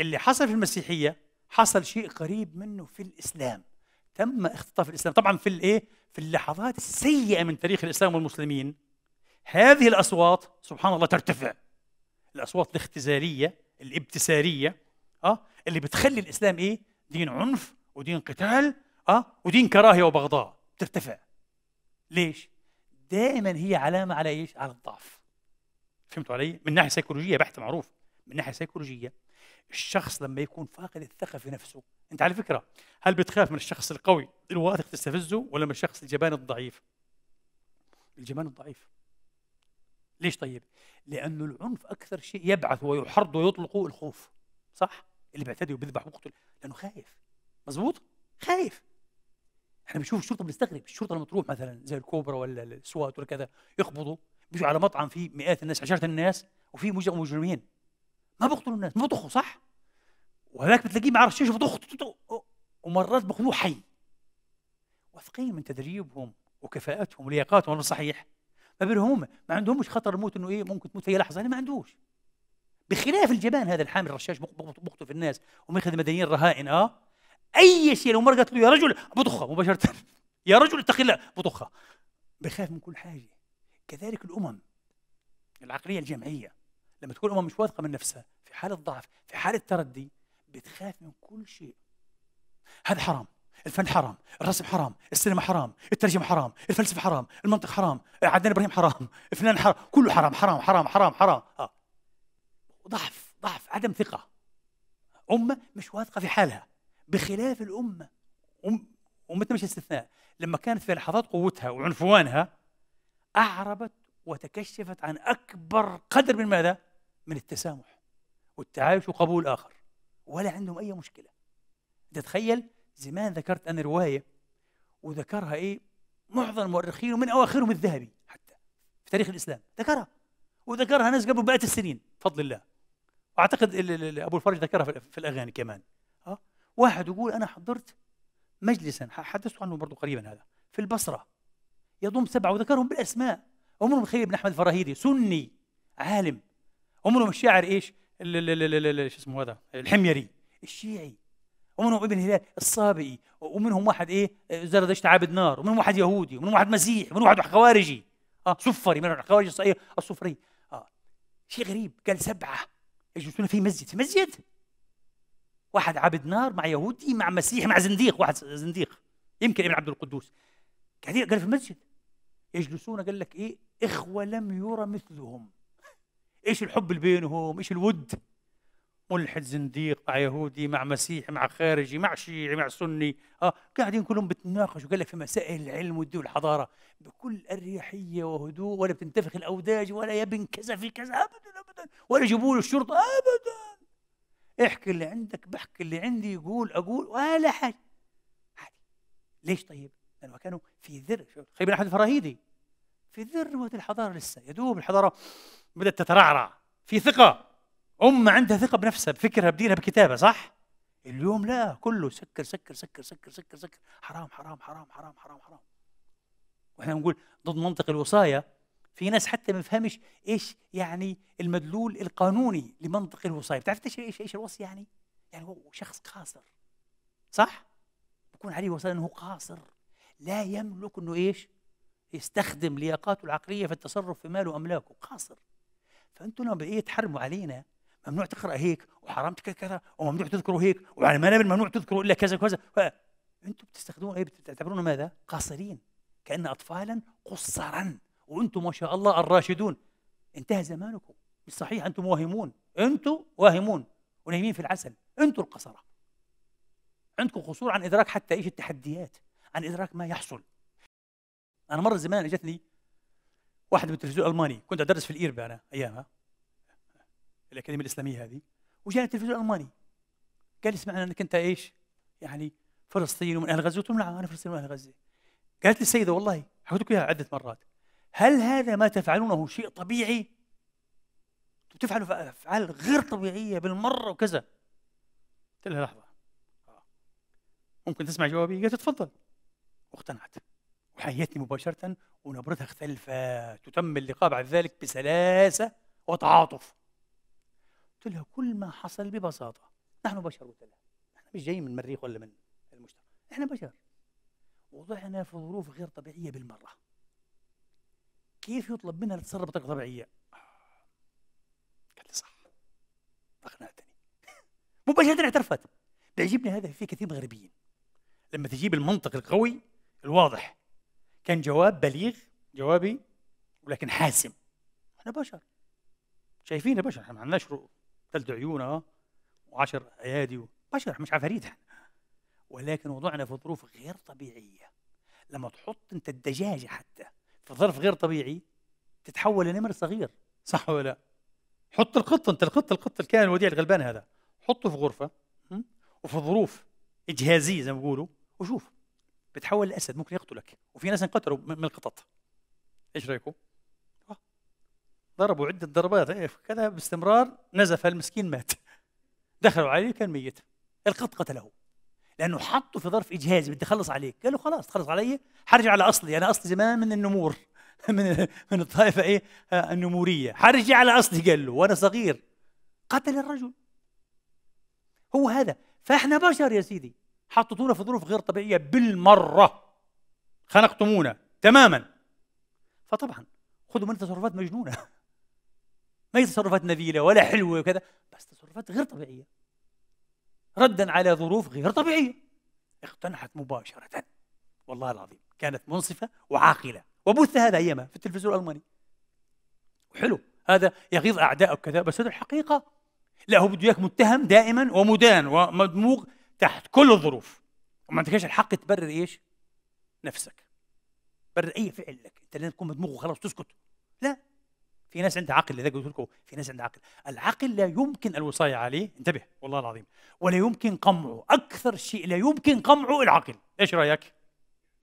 اللي حصل في المسيحيه حصل شيء قريب منه في الاسلام تم اختطاف الاسلام طبعا في الايه في اللحظات السيئه من تاريخ الاسلام والمسلمين هذه الاصوات سبحان الله ترتفع الاصوات الاختزاليه الابتساريه اه اللي بتخلي الاسلام ايه دين عنف ودين قتال اه ودين كراهيه وبغضاء ترتفع ليش دائما هي علامه على ايش على الضعف فهمتوا علي من ناحيه سيكولوجيه بحته معروف من ناحيه سيكولوجيه الشخص لما يكون فاقد الثقه في نفسه انت على فكره هل بتخاف من الشخص القوي الواثق تستفزه ولا من الشخص الجبان الضعيف الجبان الضعيف ليش طيب لانه العنف اكثر شيء يبعث ويحرض ويطلق الخوف صح اللي بيعتدي وبيذبح ويقتل لانه خايف مزبوط خايف احنا بنشوف الشرطه بنستغرب الشرطه لما تروح مثلا زي الكوبرا ولا السوات ولا كذا يقبضوا بيجوا على مطعم فيه مئات الناس عشرات الناس وفي مجرمين ما بيقتلوا الناس ما بيطخوا صح وهذاك بتلاقيه عرفش رشاش بطخ ومرات بياخذوه حي واثقين من تدريبهم وكفاءتهم ولياقاتهم هذا صحيح ما بينهم ما عندهمش خطر الموت انه ايه ممكن تموت في لحظه انا ما عندوش بخلاف الجبان هذا الحامل الرشاش بقتل في الناس وماخذ المدنيين رهائن اه اي شيء لو مره له يا رجل بطخه مباشره يا رجل اتقي الله بطخه بخاف من كل حاجه كذلك الامم العقليه الجمعيه لما تكون الأمة مش واثقة من نفسها في حالة ضعف في حالة تردي بتخاف من كل شيء هذا حرام الفن حرام الرسم حرام السينما حرام الترجمة حرام الفلسفة حرام المنطق حرام عدنان إبراهيم حرام فنان حرام كله حرام حرام حرام حرام حرام ها. آه. ضعف ضعف عدم ثقة أمة مش واثقة في حالها بخلاف الأمة أم أمتنا مش استثناء لما كانت في لحظات قوتها وعنفوانها أعربت وتكشفت عن أكبر قدر من ماذا؟ من التسامح والتعايش وقبول الآخر ولا عندهم أي مشكلة تتخيل زمان ذكرت أنا رواية وذكرها إيه معظم المؤرخين ومن أواخرهم الذهبي حتى في تاريخ الإسلام ذكرها وذكرها ناس قبل بقية السنين بفضل الله وأعتقد أبو الفرج ذكرها في الأغاني كمان أه؟ واحد يقول أنا حضرت مجلسا حدثت عنه برضه قريبا هذا في البصرة يضم سبعة وذكرهم بالأسماء عمر بن خليل بن أحمد الفراهيدي سني عالم ومنهم الشاعر ايش؟ شو اسمه هذا؟ الحميري الشيعي ومنهم ابن هلال الصابئي ومنهم واحد ايه زردشت عابد نار ومنهم واحد يهودي ومنهم واحد مسيحي ومنهم واحد خوارجي اه صفري من الخوارج الصفري آه،, اه شيء غريب قال سبعه يجلسون في مسجد في مسجد واحد عابد نار مع يهودي مع مسيحي مع زنديق واحد زنديق يمكن ابن عبد القدوس قاعدين قال في المسجد يجلسون قال لك ايه اخوه لم يرى مثلهم ايش الحب اللي بينهم ايش الود ملحد زنديق مع يهودي مع مسيحي مع خارجي مع شيعي مع سني اه قاعدين كلهم بتناقشوا قال لك في مسائل العلم والدين والحضاره بكل اريحيه وهدوء ولا بتنتفخ الاوداج ولا يا ابن كذا في كذا ابدا ابدا ولا يجيبوا له الشرطه ابدا احكي اللي عندك بحكي اللي عندي يقول اقول ولا حاجه ليش طيب؟ لانه كانوا في ذر خيبنا احد الفراهيدي في ذروة الحضارة لسه يا دوب الحضارة بدأت تترعرع في ثقة أمة عندها ثقة بنفسها بفكرها بدينها بكتابها صح؟ اليوم لا كله سكر سكر سكر سكر سكر سكر حرام حرام حرام حرام حرام حرام واحنا بنقول ضد منطق الوصاية في ناس حتى ما بيفهمش ايش يعني المدلول القانوني لمنطق الوصاية بتعرف ايش ايش ايش الوصي يعني؟ يعني هو شخص قاصر صح؟ بكون عليه وصاية انه قاصر لا يملك انه ايش؟ يستخدم لياقاته العقليه في التصرف في ماله واملاكه قاصر فانتم لما بقيت تحرموا علينا ممنوع تقرا هيك وحرام تقرا كذا وممنوع تذكروا هيك وعلى المنابر ممنوع تذكروا الا كذا وكذا انتم بتستخدمون ايه بتعتبرون ماذا؟ قاصرين كان اطفالا قصرا وانتم ما شاء الله الراشدون انتهى زمانكم مش صحيح انتم واهمون انتم واهمون ونايمين في العسل انتم القصره عندكم قصور عن ادراك حتى ايش التحديات عن ادراك ما يحصل انا مره زمان اجتني واحد من التلفزيون الالماني كنت ادرس في الايربا انا ايامها الاكاديميه الاسلاميه هذه وجاني التلفزيون الالماني قال لي اسمع انك انت ايش يعني فلسطين ومن اهل غزه قلت له نعم انا فلسطين ومن اهل غزه قالت لي السيده والله حكيت اياها عده مرات هل هذا ما تفعلونه شيء طبيعي؟ تفعلوا افعال غير طبيعيه بالمره وكذا قلت لها لحظه آه. ممكن تسمع جوابي؟ قالت تفضل واقتنعت حيتني مباشرة ونبرتها اختلفت تتم اللقاء بعد ذلك بسلاسة وتعاطف قلت لها كل ما حصل ببساطة نحن بشر قلت لها احنا مش جايين من المريخ ولا من المشتري احنا بشر وضعنا في ظروف غير طبيعية بالمرة كيف يطلب منها تتصرف بطريقة طبيعية؟ قال لي صح أقنعتني مباشرة اعترفت بيعجبني هذا في كثير من الغربيين لما تجيب المنطق القوي الواضح كان جواب بليغ جوابي ولكن حاسم احنا بشر شايفين بشر احنا ما عندناش ثلاث عيون اه وعشر ايادي بشر مش عفاريت احنا ولكن وضعنا في ظروف غير طبيعيه لما تحط انت الدجاجه حتى في ظرف غير طبيعي تتحول لنمر صغير صح ولا لا؟ حط القط انت القط القط الكائن الوديع الغلبان هذا حطه في غرفه وفي ظروف اجهازيه زي ما بيقولوا وشوف بتحول لاسد ممكن يقتلك وفي ناس انقتلوا من القطط ايش رايكم؟ آه. ضربوا عده ضربات إيه، كذا باستمرار نزف المسكين مات دخلوا عليه كان ميت القط قتله لانه حطه في ظرف اجهاز بدي اخلص عليك قال له خلاص تخلص علي حرجع على اصلي انا يعني اصلي زمان من النمور من من الطائفه ايه آه، النموريه حرجع على اصلي قال له وانا صغير قتل الرجل هو هذا فاحنا بشر يا سيدي حطتونا في ظروف غير طبيعيه بالمره خنقتمونا تماما فطبعا خذوا من تصرفات مجنونه ما هي تصرفات نبيله ولا حلوه وكذا بس تصرفات غير طبيعيه ردا على ظروف غير طبيعيه اقتنعت مباشره والله العظيم كانت منصفه وعاقله وبث هذا ايما في التلفزيون الالماني حلو هذا يغيظ اعدائك كذا بس هذه الحقيقه لا هو بده اياك متهم دائما ومدان ومدموغ تحت كل الظروف وما عندكش الحق تبرر ايش نفسك برر اي فعل لك انت لازم تكون مدموغ وخلاص تسكت لا في ناس عندها عقل لذلك قلت لكم في ناس عندها عقل العقل لا يمكن الوصاية عليه انتبه والله العظيم ولا يمكن قمعه أكثر شيء لا يمكن قمعه العقل إيش رأيك؟